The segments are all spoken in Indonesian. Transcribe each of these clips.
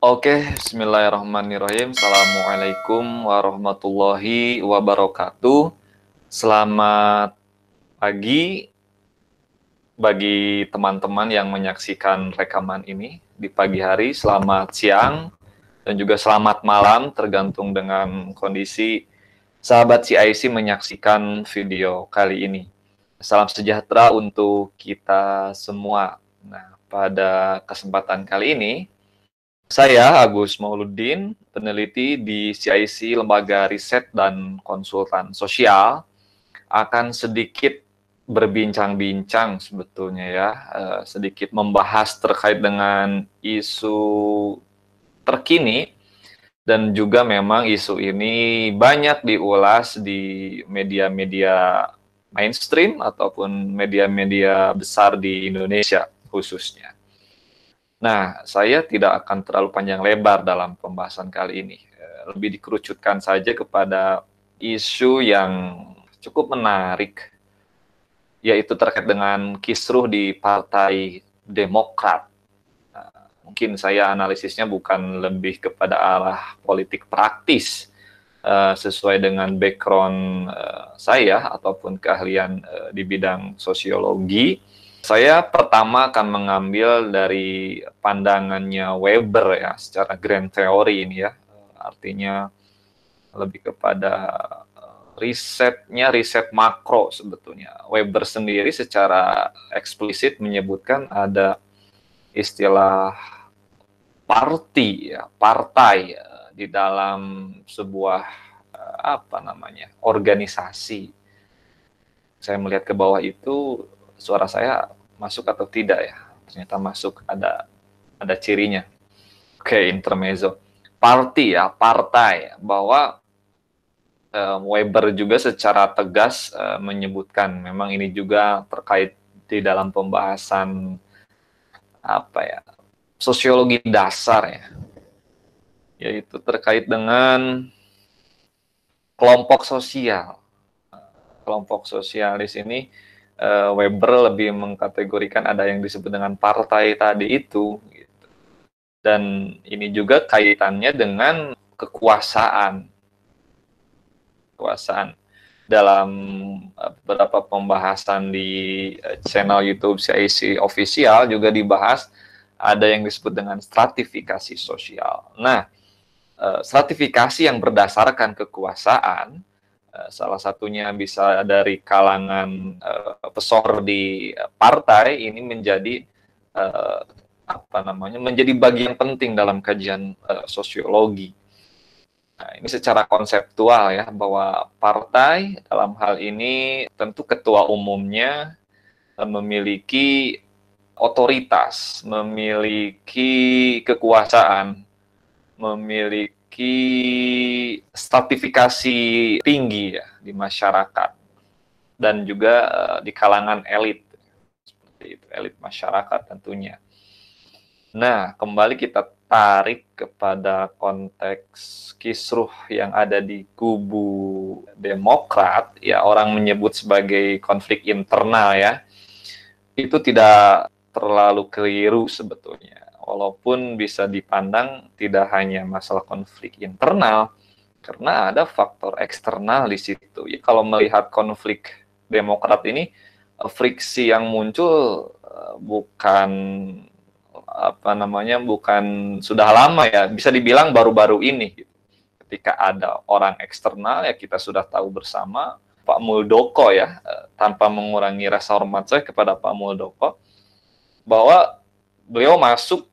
Oke, bismillahirrahmanirrahim. Assalamualaikum warahmatullahi wabarakatuh. Selamat pagi bagi teman-teman yang menyaksikan rekaman ini di pagi hari. Selamat siang dan juga selamat malam tergantung dengan kondisi sahabat CIC menyaksikan video kali ini. Salam sejahtera untuk kita semua. Nah, pada kesempatan kali ini saya Agus Mauludin, peneliti di CIC Lembaga Riset dan Konsultan Sosial, akan sedikit berbincang-bincang sebetulnya ya, eh, sedikit membahas terkait dengan isu terkini dan juga memang isu ini banyak diulas di media-media mainstream ataupun media-media besar di Indonesia khususnya. Nah, saya tidak akan terlalu panjang lebar dalam pembahasan kali ini. Eh, lebih dikerucutkan saja kepada isu yang cukup menarik, yaitu terkait dengan kisruh di Partai Demokrat. Nah, mungkin saya analisisnya bukan lebih kepada arah politik praktis, eh, sesuai dengan background eh, saya ataupun keahlian di bidang sosiologi saya pertama akan mengambil dari pandangannya Weber ya secara grand theory ini ya. Artinya lebih kepada eh, risetnya riset makro sebetulnya. Weber sendiri secara eksplisit menyebutkan ada istilah party ya, partai ya, di dalam sebuah eh, apa namanya? organisasi. Saya melihat ke bawah itu suara saya masuk atau tidak ya. Ternyata masuk ada ada cirinya. Oke, intermezzo. Party ya, partai bahwa um, Weber juga secara tegas uh, menyebutkan memang ini juga terkait di dalam pembahasan apa ya sosiologi dasar ya yaitu terkait dengan kelompok sosial kelompok sosial di sini uh, Weber lebih mengkategorikan ada yang disebut dengan partai tadi itu gitu. dan ini juga kaitannya dengan kekuasaan kekuasaan dalam eh, beberapa pembahasan di eh, channel YouTube CIC official juga dibahas ada yang disebut dengan stratifikasi sosial. Nah, stratifikasi yang berdasarkan kekuasaan Eh, salah satunya bisa dari kalangan uh, eh, pesor di partai ini menjadi uh, apa namanya menjadi bagian penting dalam kajian uh, sosiologi. Nah, ini secara konseptual ya bahwa partai dalam hal ini tentu ketua umumnya memiliki otoritas, memiliki kekuasaan, memiliki memiliki stratifikasi tinggi ya di masyarakat dan juga uh, di kalangan elit seperti itu elit masyarakat tentunya. Nah, kembali kita tarik kepada konteks kisruh yang ada di kubu Demokrat, ya orang menyebut sebagai konflik internal ya. Itu tidak terlalu keliru sebetulnya walaupun bisa dipandang tidak hanya masalah konflik internal, karena ada faktor eksternal di situ. Ya, kalau melihat konflik Demokrat ini, eh, friksi yang muncul eh, bukan apa namanya bukan sudah lama ya, bisa dibilang baru-baru ini. Ketika ada orang eksternal ya kita sudah tahu bersama Pak Muldoko ya, eh, tanpa mengurangi rasa hormat saya kepada Pak Muldoko bahwa beliau masuk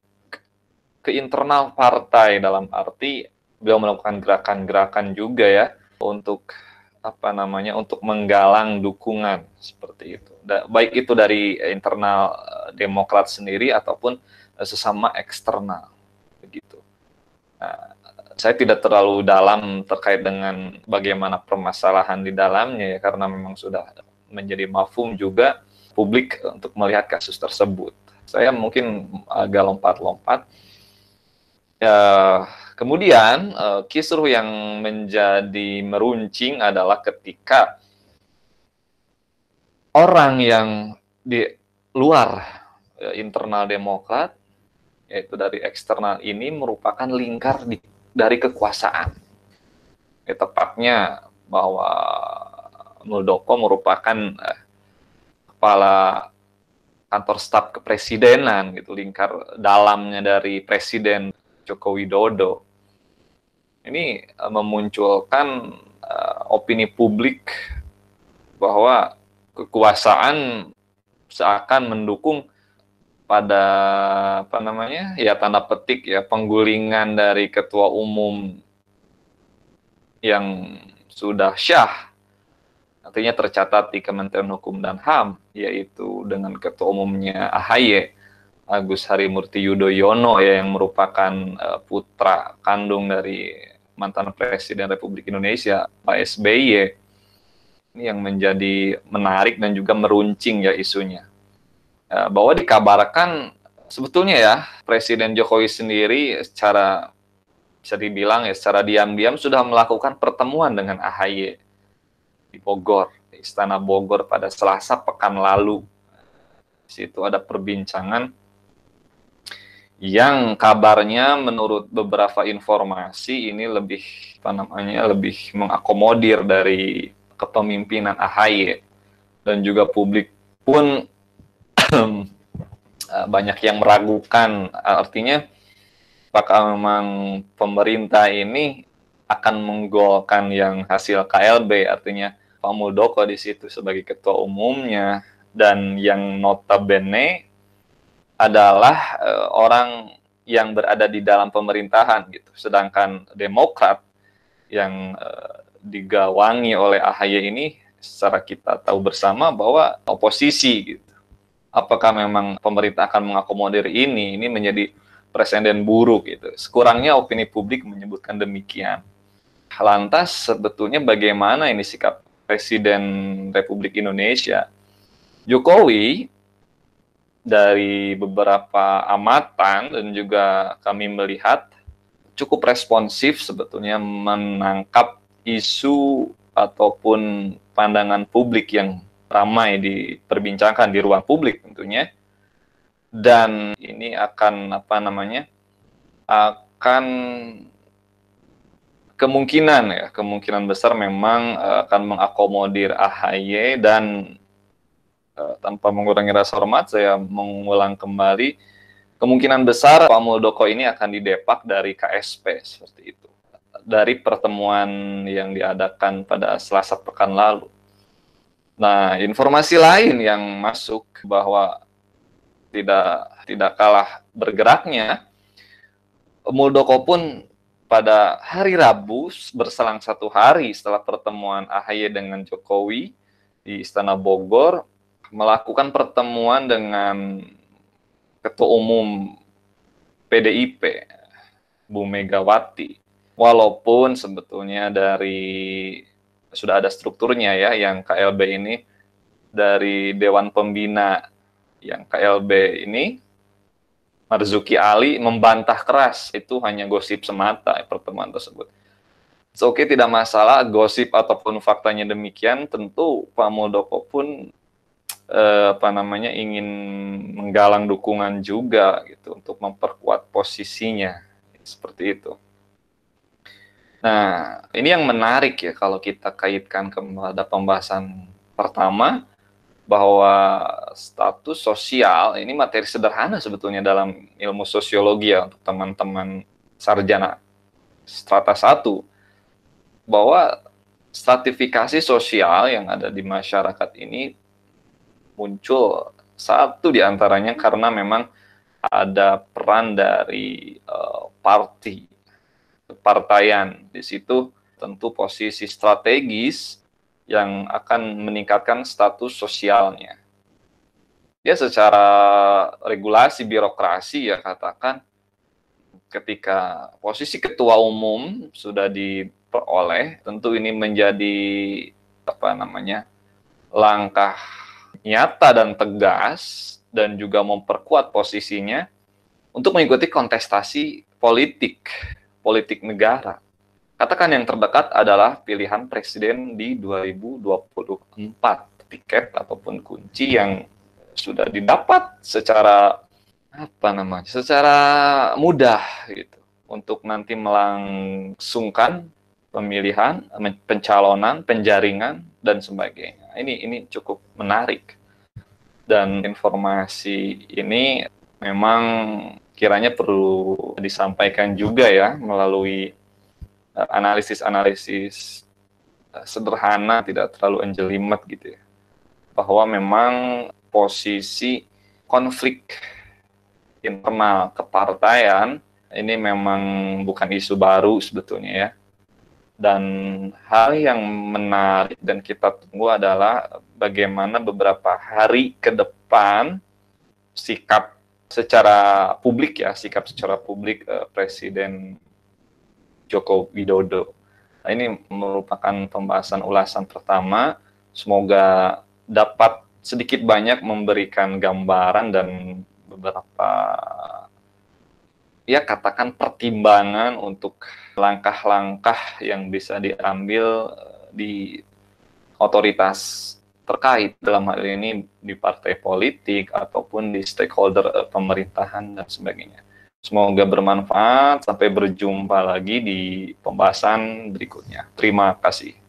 ke internal partai dalam arti beliau melakukan gerakan-gerakan juga ya untuk apa namanya untuk menggalang dukungan seperti itu. Da, baik itu dari internal eh, Demokrat sendiri ataupun eh, sesama eksternal begitu. Nah, saya tidak terlalu dalam terkait dengan bagaimana permasalahan di dalamnya ya karena memang sudah menjadi mafum juga publik untuk melihat kasus tersebut. Saya mungkin agak lompat-lompat Uh, kemudian uh, kisruh yang menjadi meruncing adalah ketika orang yang di luar uh, internal Demokrat yaitu dari eksternal ini merupakan lingkar di, dari kekuasaan. Ya, tepatnya bahwa Muldoko merupakan uh, kepala kantor staf kepresidenan gitu lingkar dalamnya dari presiden Joko Widodo ini eh, memunculkan uh, opini publik bahwa kekuasaan seakan mendukung pada apa namanya ya tanda petik ya penggulingan dari ketua umum yang sudah syah artinya tercatat di Kementerian Hukum dan HAM yaitu dengan ketua umumnya AHY Agus Harimurti Yudhoyono ya yang merupakan uh, putra kandung dari mantan Presiden Republik Indonesia Pak SBY ini yang menjadi menarik dan juga meruncing ya isunya uh, bahwa dikabarkan sebetulnya ya Presiden Jokowi sendiri secara bisa dibilang ya secara diam-diam sudah melakukan pertemuan dengan AHY di Bogor Istana Bogor pada Selasa pekan lalu situ ada perbincangan yang kabarnya menurut beberapa informasi ini lebih apa namanya lebih mengakomodir dari kepemimpinan AHY dan juga publik pun eh, banyak yang meragukan artinya apakah memang pemerintah ini akan menggolkan yang hasil KLB artinya Pak Muldoko di situ sebagai ketua umumnya dan yang notabene adalah uh, orang yang berada di dalam pemerintahan gitu. Sedangkan Demokrat yang uh, digawangi oleh AHY ini secara kita tahu bersama bahwa oposisi gitu. Apakah memang pemerintah akan mengakomodir ini? Ini menjadi presiden buruk gitu. Sekurangnya opini publik menyebutkan demikian. Lantas sebetulnya bagaimana ini sikap Presiden Republik Indonesia? Jokowi dari beberapa amatan dan juga kami melihat cukup responsif sebetulnya menangkap isu ataupun pandangan publik yang ramai diperbincangkan di ruang publik tentunya dan ini akan apa namanya akan kemungkinan ya kemungkinan besar memang eh, akan mengakomodir AHY dan Eh, tanpa mengurangi rasa hormat, saya mengulang kembali kemungkinan besar Pak Muldoko ini akan didepak dari KSP seperti itu. Dari pertemuan yang diadakan pada Selasa pekan lalu. Nah, informasi lain yang masuk bahwa tidak tidak kalah bergeraknya Muldoko pun pada hari Rabu berselang satu hari setelah pertemuan AHY dengan Jokowi di Istana Bogor melakukan pertemuan dengan ketua umum PDIP Bu Megawati walaupun sebetulnya dari sudah ada strukturnya ya yang KLB ini dari dewan pembina yang KLB ini Marzuki Ali membantah keras itu hanya gosip semata pertemuan tersebut. Oke, okay, tidak masalah gosip ataupun faktanya demikian, tentu Pak Muldoko pun eh, apa namanya ingin menggalang dukungan juga gitu untuk memperkuat posisinya seperti itu. Nah, ini yang menarik ya kalau kita kaitkan kepada pembahasan pertama bahwa status sosial ini materi sederhana sebetulnya dalam ilmu sosiologi ya untuk teman-teman sarjana strata satu bahwa stratifikasi sosial yang ada di masyarakat ini muncul satu di antaranya karena memang ada peran dari uh, parti partaian di situ tentu posisi strategis yang akan meningkatkan status sosialnya. Ya secara regulasi birokrasi ya katakan ketika posisi ketua umum sudah diperoleh tentu ini menjadi apa namanya langkah nyata dan tegas dan juga memperkuat posisinya untuk mengikuti kontestasi politik, politik negara. Katakan yang terdekat adalah pilihan presiden di 2024, tiket ataupun kunci yang sudah didapat secara apa namanya? secara mudah gitu untuk nanti melangsungkan pemilihan, pencalonan, penjaringan dan sebagainya. Ini ini cukup menarik dan informasi ini memang kiranya perlu disampaikan juga ya melalui eh, analisis-analisis eh, sederhana tidak terlalu enjelimet gitu ya bahwa memang posisi konflik internal kepartaian ini memang bukan isu baru sebetulnya ya dan hal yang menarik dan kita tunggu adalah bagaimana beberapa hari ke depan sikap secara publik ya, sikap secara publik eh, Presiden Joko Widodo. Nah, ini merupakan pembahasan ulasan pertama. Semoga dapat sedikit banyak memberikan gambaran dan beberapa ya katakan pertimbangan untuk langkah-langkah yang bisa diambil eh, di otoritas terkait dalam hal ini di partai politik ataupun di stakeholder eh, pemerintahan dan sebagainya. Semoga bermanfaat. Sampai berjumpa lagi di pembahasan berikutnya. Terima kasih.